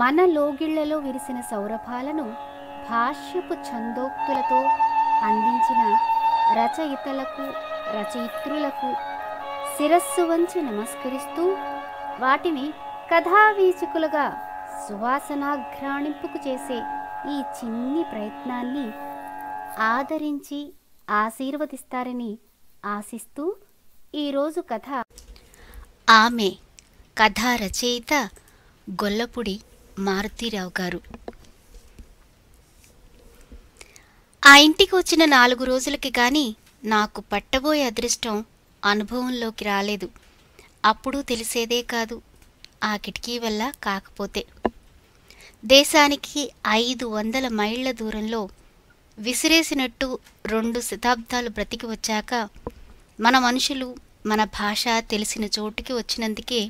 మన లోగిళ్లలో విరిసిన సౌరభాలను భాష్యపు ఛందోక్తులతో అందించిన రచయితలకు రచయిత్రులకు శిరస్సు వంచి నమస్కరిస్తూ వాటిని కథావీచికులుగా సువాసనాఘ్రాణింపుకు చేసే ఈ చిన్ని ప్రయత్నాన్ని ఆదరించి ఆశీర్వదిస్తారని ఆశిస్తూ ఈరోజు కథ ఆమె కథా రచయిత గొల్లపుడి మారుతీరావు గారు ఆ ఇంటికి వచ్చిన నాలుగు రోజులకి కానీ నాకు పట్టబోయే అదృష్టం అనుభవంలోకి రాలేదు అప్పుడు తెలిసేదే కాదు ఆ కిటికీ వల్ల కాకపోతే దేశానికి ఐదు వందల మైళ్ళ దూరంలో విసిరేసినట్టు రెండు శతాబ్దాలు బ్రతికి వచ్చాక మన మనుషులు మన భాష తెలిసిన చోటుకి వచ్చినందుకే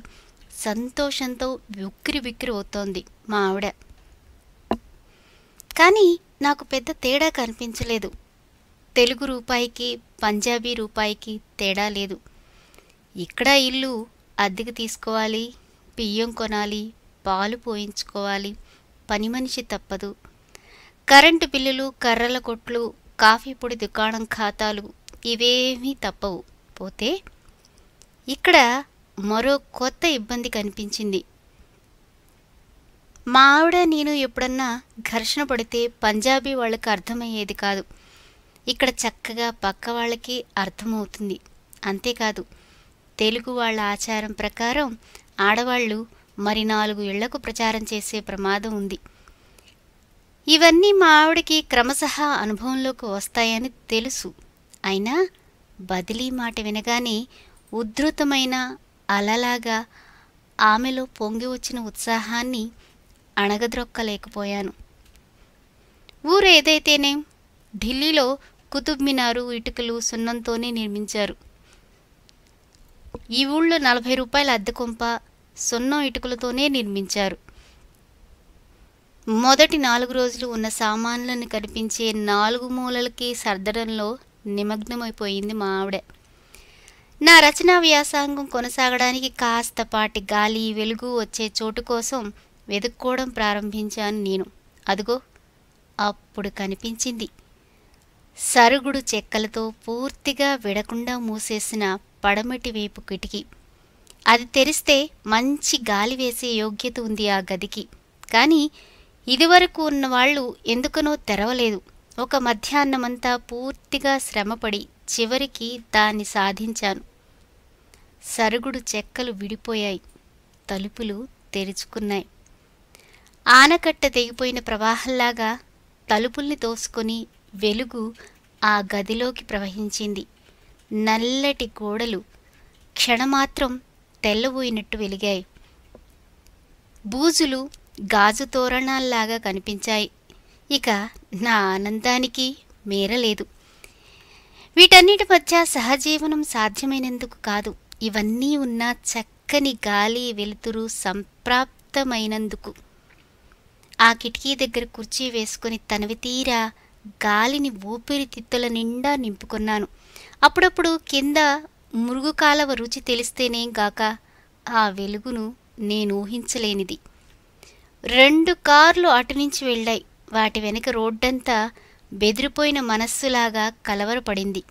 సంతోషంతో విక్కిరి విక్కిరి అవుతోంది మా ఆవిడ కానీ నాకు పెద్ద తేడా కనిపించలేదు తెలుగు రూపాయికి పంజాబీ రూపాయికి తేడా లేదు ఇక్కడ ఇల్లు అద్దెకి తీసుకోవాలి బియ్యం కొనాలి పాలు పోయించుకోవాలి పని మనిషి తప్పదు కరెంటు బిల్లులు కర్రల కొట్లు కాఫీ పొడి దుకాణం ఖాతాలు ఇవేమీ తప్పవు పోతే ఇక్కడ మరో కొత్త ఇబ్బంది కనిపించింది మా ఆవిడ నేను ఎప్పుడన్నా ఘర్షణ పడితే పంజాబీ వాళ్ళకి అర్థమయ్యేది కాదు ఇక్కడ చక్కగా పక్క వాళ్ళకి అర్థమవుతుంది అంతేకాదు తెలుగు వాళ్ళ ఆచారం ప్రకారం ఆడవాళ్ళు మరి నాలుగు ఇళ్లకు ప్రచారం చేసే ప్రమాదం ఉంది ఇవన్నీ మా ఆవిడకి క్రమశః అనుభవంలోకి వస్తాయని తెలుసు అయినా బదిలీ మాట వినగానే ఉద్ధృతమైన అలలాగా ఆమెలో పొంగి వచ్చిన ఉత్సాహాన్ని అణగద్రొక్కలేకపోయాను ఊరు ఏదైతేనే ఢిల్లీలో కుతుబ్ మినారు ఇటుకలు సున్నంతోనే నిర్మించారు ఈ ఊళ్ళో నలభై రూపాయల అద్దెకుంప సున్నం ఇటుకలతోనే నిర్మించారు మొదటి నాలుగు రోజులు ఉన్న సామాన్లను కనిపించే నాలుగు మూలలకి సర్దడంలో నిమగ్నమైపోయింది మా ఆవిడ నా రచనా వ్యాసంగం కొనసాగడానికి కాస్తపాటి గాలి వెలుగు వచ్చే చోటు కోసం వెతుక్కోవడం ప్రారంభించాను నేను అదిగో అప్పుడు కనిపించింది సరుగుడు చెక్కలతో పూర్తిగా విడకుండా మూసేసిన పడమటి వైపు కిటికీ అది తెరిస్తే మంచి గాలి వేసే యోగ్యత ఉంది ఆ గదికి కానీ ఇదివరకు ఉన్నవాళ్లు ఎందుకనో తెరవలేదు ఒక మధ్యాహ్నమంతా పూర్తిగా శ్రమపడి చివరికి దాన్ని సాధించాను సరుగుడు చెక్కలు విడిపోయాయి తలుపులు తెరుచుకున్నాయి ఆనకట్ట తెగిపోయిన ప్రవాహంలాగా తలుపుల్ని తోసుకొని వెలుగు ఆ గదిలోకి ప్రవహించింది నల్లటి గోడలు క్షణమాత్రం తెల్లబోయినట్టు వెలిగాయి బూజులు గాజు తోరణాల్లాగా కనిపించాయి ఇక నా ఆనందానికి మేరలేదు వీటన్నిటి మధ్య సహజీవనం సాధ్యమైనందుకు కాదు ఇవన్నీ ఉన్న చక్కని గాలి వెలుతురు సంప్రాప్తమైనందుకు ఆ కిటికీ దగ్గర కుర్చీ వేసుకుని తనవి తీరా గాలిని ఊపిరితిత్తుల నిండా నింపుకున్నాను అప్పుడప్పుడు కింద మురుగుకాలవ రుచి తెలిస్తేనే గాక ఆ వెలుగును నేను ఊహించలేనిది రెండు కార్లు అటు నుంచి వెళ్ళాయి వాటి వెనక రోడ్డంతా బెదిరిపోయిన మనస్సులాగా కలవరపడింది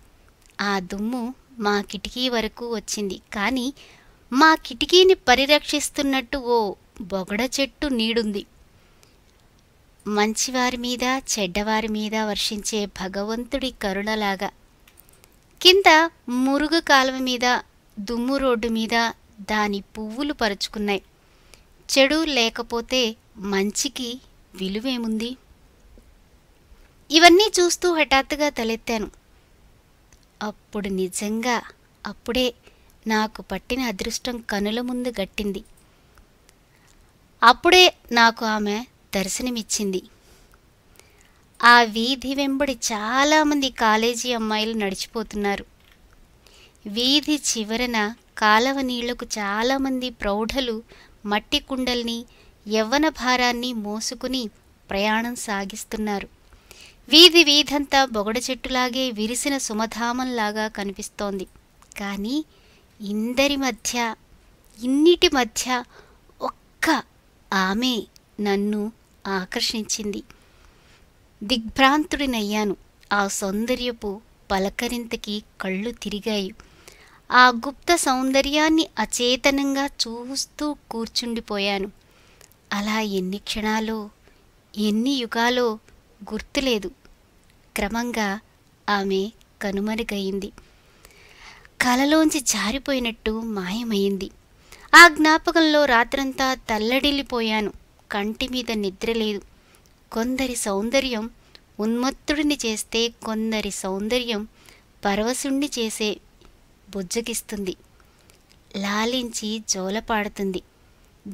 ఆ దుమ్ము మా కిటికీ వరకు వచ్చింది కానీ మా కిటికీని పరిరక్షిస్తున్నట్టు ఓ బొగడ చెట్టు నీడుంది మంచివారి మీద చెడ్డవారి మీద వర్షించే భగవంతుడి కరుణలాగా కింద మురుగు కాలువ మీద దుమ్ము రోడ్డు మీద దాని పువ్వులు పరుచుకున్నాయి చెడు లేకపోతే మంచికి విలువేముంది ఇవన్నీ చూస్తూ హఠాత్తుగా తలెత్తాను అప్పుడు నిజంగా అప్పుడే నాకు పట్టిన అదృష్టం కనుల ముందు గట్టింది అప్పుడే నాకు ఆమె దర్శనమిచ్చింది ఆ వీధి వెంబడి చాలామంది కాలేజీ అమ్మాయిలు నడిచిపోతున్నారు వీధి చివరన కాలవ నీళ్లకు చాలామంది ప్రౌఢలు మట్టి కుండల్ని యవ్వన భారాన్ని మోసుకుని ప్రయాణం సాగిస్తున్నారు వీధి వీధంతా బొగడ చెట్టులాగే విరిసిన సుమధామంలాగా కనిపిస్తోంది కానీ ఇందరి మధ్య ఇన్నిటి మధ్య ఒక్క ఆమె నన్ను ఆకర్షించింది దిగ్భ్రాంతుడినయ్యాను ఆ సౌందర్యపు పలకరింతకి కళ్ళు తిరిగాయి ఆ గుప్త సౌందర్యాన్ని అచేతనంగా చూస్తూ కూర్చుండిపోయాను అలా ఎన్ని క్షణాలో ఎన్ని యుగాలో గుర్తులేదు క్రమంగా ఆమె కనుమరుగైంది కలలోంచి జారిపోయినట్టు మాయమైంది ఆ జ్ఞాపకంలో రాత్రంతా తల్లడిల్లిపోయాను కంటి మీద నిద్ర లేదు కొందరి సౌందర్యం ఉన్మత్తుడిని చేస్తే కొందరి సౌందర్యం పరవశుణ్ణి చేసే బుజ్జగిస్తుంది లాలించి జోలపాడుతుంది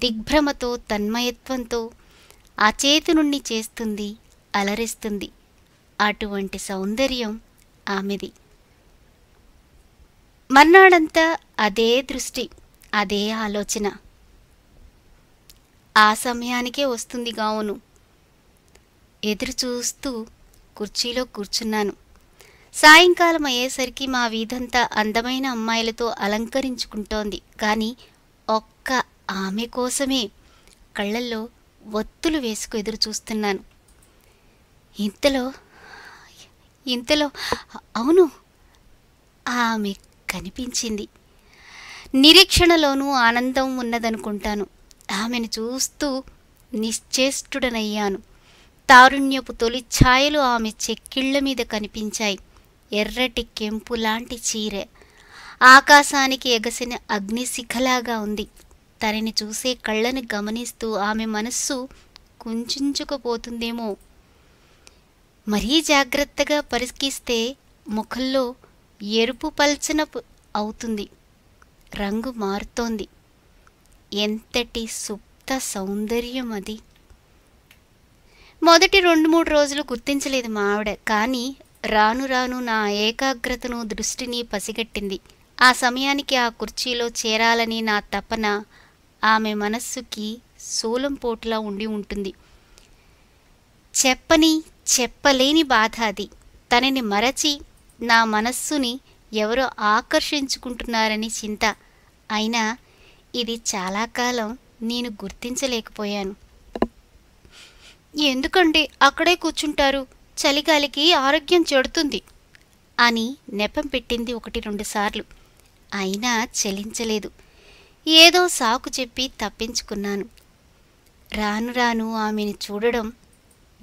దిగ్భ్రమతో తన్మయత్వంతో అచేతనుణ్ణి చేస్తుంది అలరిస్తుంది అటువంటి సౌందర్యం ఆమెది మర్నాడంతా అదే దృష్టి అదే ఆలోచన ఆ సమయానికే వస్తుంది గావును ఎదురు చూస్తూ కుర్చీలో కూర్చున్నాను సాయంకాలం అయ్యేసరికి మా వీధంతా అందమైన అమ్మాయిలతో అలంకరించుకుంటోంది కానీ ఒక్క ఆమె కోసమే కళ్ళల్లో ఒత్తులు వేసుకు ఎదురు చూస్తున్నాను ఇంతలో ఇంతలో అవును ఆమె కనిపించింది నిరీక్షణలోనూ ఆనందం ఉన్నదనుకుంటాను ఆమెను చూస్తూ నిశ్చేష్టుడనయ్యాను తారుణ్యపు తొలి ఛాయలు ఆమె చెక్కిళ్ల మీద కనిపించాయి ఎర్రటి కెంపు లాంటి చీర ఆకాశానికి ఎగసిన అగ్నిశిఖలాగా ఉంది తనని చూసే కళ్ళని గమనిస్తూ ఆమె మనస్సు కుంచుకుపోతుందేమో మరీ జాగ్రత్తగా పరికిస్తే ముఖంలో ఎరుపు పల్చన అవుతుంది రంగు మారుతోంది ఎంతటి సుప్త సౌందర్యం అది మొదటి రెండు మూడు రోజులు గుర్తించలేదు మా ఆవిడ కానీ రాను రాను నా ఏకాగ్రతను దృష్టిని పసిగట్టింది ఆ సమయానికి ఆ కుర్చీలో చేరాలని నా తపన ఆమె మనస్సుకి శూలం పోటులా ఉండి ఉంటుంది చెప్పని చెప్పలేని బాధ అది తనని మరచి నా మనస్సుని ఎవరో ఆకర్షించుకుంటున్నారని చింత అయినా ఇది చాలా కాలం నేను గుర్తించలేకపోయాను ఎందుకంటే అక్కడే కూర్చుంటారు చలిగాలికి ఆరోగ్యం చెడుతుంది అని నెపం పెట్టింది ఒకటి రెండుసార్లు అయినా చలించలేదు ఏదో సాకు చెప్పి తప్పించుకున్నాను రాను రాను ఆమెను చూడడం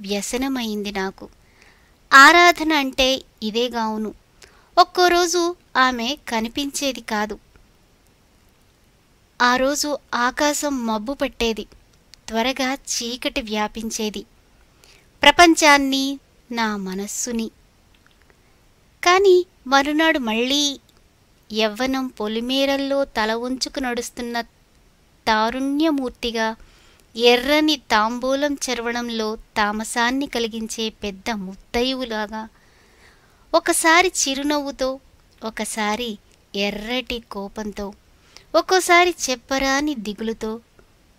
వ్యసనమైంది నాకు ఆరాధన అంటే ఇదే అవును ఒక్కోరోజు ఆమె కనిపించేది కాదు ఆ రోజు ఆకాశం మబ్బు పట్టేది త్వరగా చీకటి వ్యాపించేది ప్రపంచాన్ని నా మనస్సుని కానీ మరునాడు మళ్ళీ యవ్వనం పొలిమేరల్లో తల ఉంచుకు నడుస్తున్న తారుణ్యమూర్తిగా ఎర్రని తాంబూలం చెరవడంలో తామసాన్ని కలిగించే పెద్ద ముత్తయువులాగా ఒకసారి చిరునవ్వుతో ఒకసారి ఎర్రటి కోపంతో ఒక్కోసారి చెప్పరాని దిగులుతో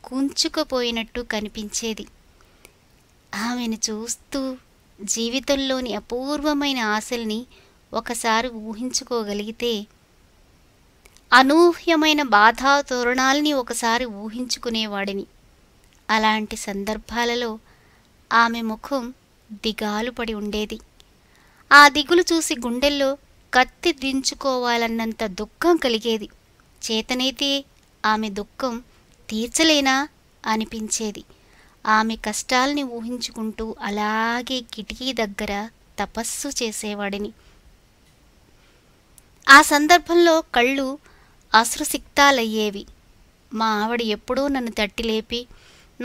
కుంచుకుపోయినట్టు కనిపించేది ఆమెను చూస్తూ జీవితంలోని అపూర్వమైన ఆశల్ని ఒకసారి ఊహించుకోగలిగితే అనూహ్యమైన బాధా తోరణాల్ని ఒకసారి ఊహించుకునేవాడిని అలాంటి సందర్భాలలో ఆమె ముఖం దిగాలుపడి ఉండేది ఆ దిగులు చూసి గుండెల్లో కత్తి దించుకోవాలన్నంత దుఃఖం కలిగేది చేతనైతే ఆమె దుఃఖం తీర్చలేనా అనిపించేది ఆమె కష్టాల్ని ఊహించుకుంటూ అలాగే కిటికీ దగ్గర తపస్సు చేసేవాడిని ఆ సందర్భంలో కళ్ళు అశ్రుసిక్తాలయ్యేవి మా ఆవిడ ఎప్పుడూ నన్ను తట్టిలేపి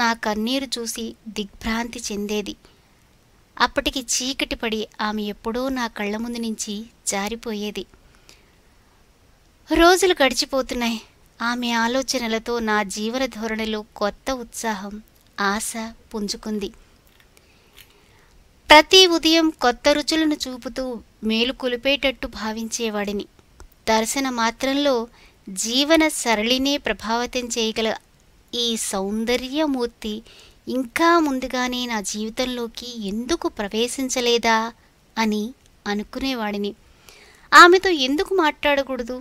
నా కన్నీరు చూసి దిగ్భ్రాంతి చెందేది అప్పటికి చీకటి పడి ఆమె ఎప్పుడో నా కళ్ళ ముందు నుంచి జారిపోయేది రోజులు గడిచిపోతున్నాయి ఆమె ఆలోచనలతో నా జీవన ధోరణిలో కొత్త ఉత్సాహం ఆశ పుంజుకుంది ప్రతి ఉదయం కొత్త రుచులను చూపుతూ మేలు కొలిపేటట్టు భావించేవాడిని దర్శన మాత్రంలో జీవన సరళినే ప్రభావితం చేయగల ఈ సౌందర్యమూర్తి ఇంకా ముందుగానే నా జీవితంలోకి ఎందుకు ప్రవేశించలేదా అని అనుకునేవాడిని ఆమెతో ఎందుకు మాట్లాడకూడదు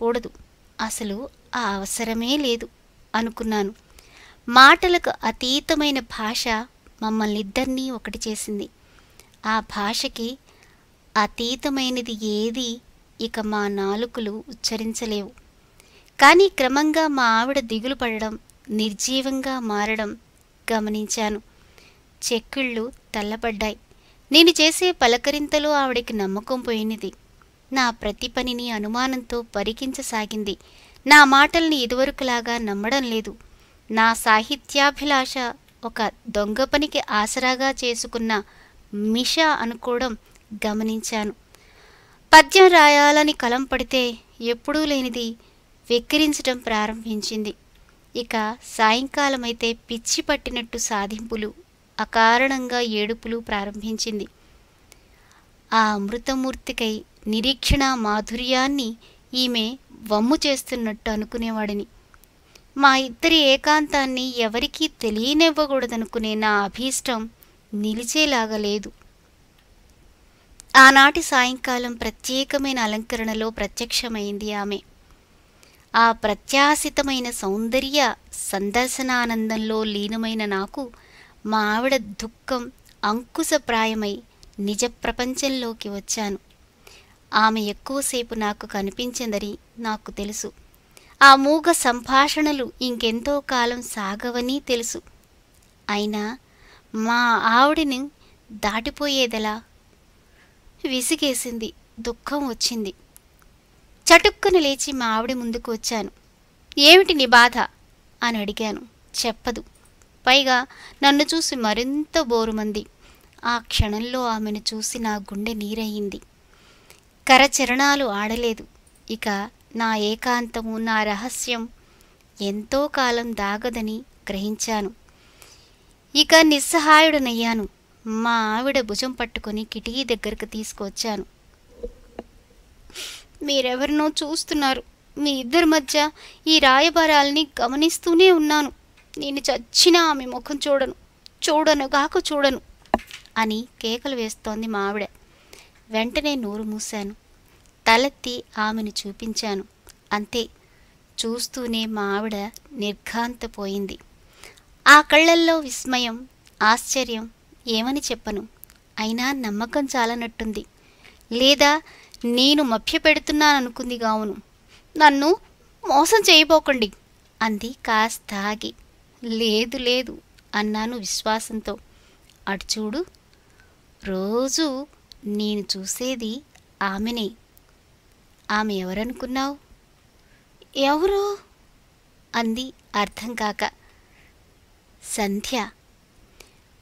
కూడదు అసలు ఆ అవసరమే లేదు అనుకున్నాను మాటలకు అతీతమైన భాష మమ్మల్నిద్దరినీ ఒకటి చేసింది ఆ భాషకి అతీతమైనది ఏది ఇక మా నాలుకలు ఉచ్చరించలేవు కానీ క్రమంగా మా ఆవిడ దిగులు పడడం నిర్జీవంగా మారడం గమనించాను చెక్కిళ్ళు తల్లబడ్డాయి నేను చేసే పలకరింతలో ఆవిడకి నమ్మకం పోయినది నా ప్రతి పనిని అనుమానంతో పరికించసాగింది నా మాటల్ని ఇదివరకులాగా నమ్మడం లేదు నా సాహిత్యాభిలాష ఒక దొంగ పనికి ఆసరాగా చేసుకున్న మిష అనుకోవడం గమనించాను పద్యం రాయాలని కలం పడితే ఎప్పుడూ లేనిది వెక్కిరించడం ప్రారంభించింది ఇక సాయంకాలమైతే పిచ్చి పట్టినట్టు సాధింపులు అకారణంగా ఏడుపులు ప్రారంభించింది ఆ అమృతమూర్తికై నిరీక్షణ మాధుర్యాన్ని ఈమె వమ్ము చేస్తున్నట్టు అనుకునేవాడిని మా ఇద్దరి ఏకాంతాన్ని ఎవరికీ తెలియనివ్వకూడదనుకునే నా అభీష్టం నిలిచేలాగా లేదు ఆనాటి సాయంకాలం ప్రత్యేకమైన అలంకరణలో ప్రత్యక్షమైంది ఆమె ఆ ప్రత్యాశితమైన సౌందర్య సందర్శనానందంలో లీనమైన నాకు మా ఆవిడ దుఃఖం అంకుశప్రాయమై నిజ ప్రపంచంలోకి వచ్చాను ఆమె ఎక్కువసేపు నాకు కనిపించదని నాకు తెలుసు ఆ మూగ సంభాషణలు ఇంకెంతో కాలం సాగవని తెలుసు అయినా మా ఆవిడని దాటిపోయేదెలా విసిగేసింది దుఃఖం వచ్చింది చటుక్కును లేచి మా ఆవిడ ముందుకు వచ్చాను ఏమిటి నీ బాధ అని అడిగాను చెప్పదు పైగా నన్ను చూసి మరింత బోరుమంది ఆ క్షణంలో ఆమెను చూసి నా గుండె నీరయింది కరచరణాలు ఆడలేదు ఇక నా ఏకాంతము నా రహస్యం ఎంతో కాలం దాగదని గ్రహించాను ఇక నిస్సహాయుడనయ్యాను మా ఆవిడ భుజం పట్టుకొని కిటికీ దగ్గరకు తీసుకువచ్చాను మీరెవరినో చూస్తున్నారు మీ ఇద్దరి మధ్య ఈ రాయబారాల్ని గమనిస్తూనే ఉన్నాను నేను చచ్చినా ఆమె ముఖం చూడను చూడను కాక చూడను అని కేకలు వేస్తోంది మావిడ వెంటనే నోరు మూశాను తలెత్తి ఆమెను చూపించాను అంతే చూస్తూనే మా ఆవిడ నిర్ఘాంతపోయింది ఆ కళ్ళల్లో విస్మయం ఆశ్చర్యం ఏమని చెప్పను అయినా నమ్మకం చాలనట్టుంది లేదా నేను మభ్యపెడుతున్నాననుకుంది గావును నన్ను మోసం చేయబోకండి అంది కాస్త ఆగి లేదు లేదు అన్నాను విశ్వాసంతో అటు చూడు రోజు నేను చూసేది ఆమెనే ఆమె ఎవరనుకున్నావు ఎవరు అంది అర్థం కాక సంధ్య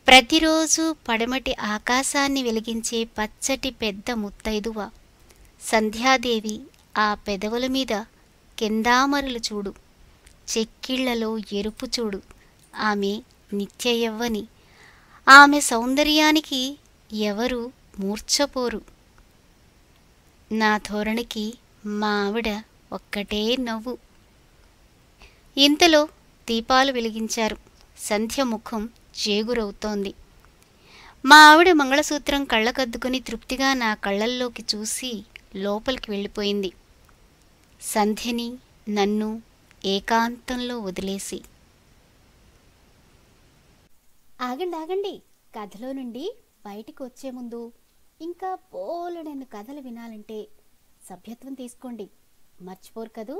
ప్రతిరోజు పడమటి ఆకాశాన్ని వెలిగించే పచ్చటి పెద్ద ముత్తైదువ సంధ్యాదేవి ఆ పెదవుల మీద కెందామరలు చూడు చెక్కిళ్లలో ఎరుపు చూడు ఆమె నిత్య ఎవ్వని ఆమె సౌందర్యానికి ఎవరు మూర్ఛపోరు నా ధోరణికి మా ఆవిడ ఒక్కటే నవ్వు ఇంతలో దీపాలు వెలిగించారు సంధ్య ముఖం చేగురవుతోంది మా ఆవిడ మంగళసూత్రం కళ్ళకద్దుకుని తృప్తిగా నా కళ్ళల్లోకి చూసి లోపలికి వెళ్ళిపోయింది సంధ్యని నన్ను ఏకాంతంలో వదిలేసి ఆగండి ఆగండి కథలో నుండి బయటికి వచ్చే ముందు ఇంకా బోలెడన్ని కథలు వినాలంటే సభ్యత్వం తీసుకోండి మర్చిపోరు కదూ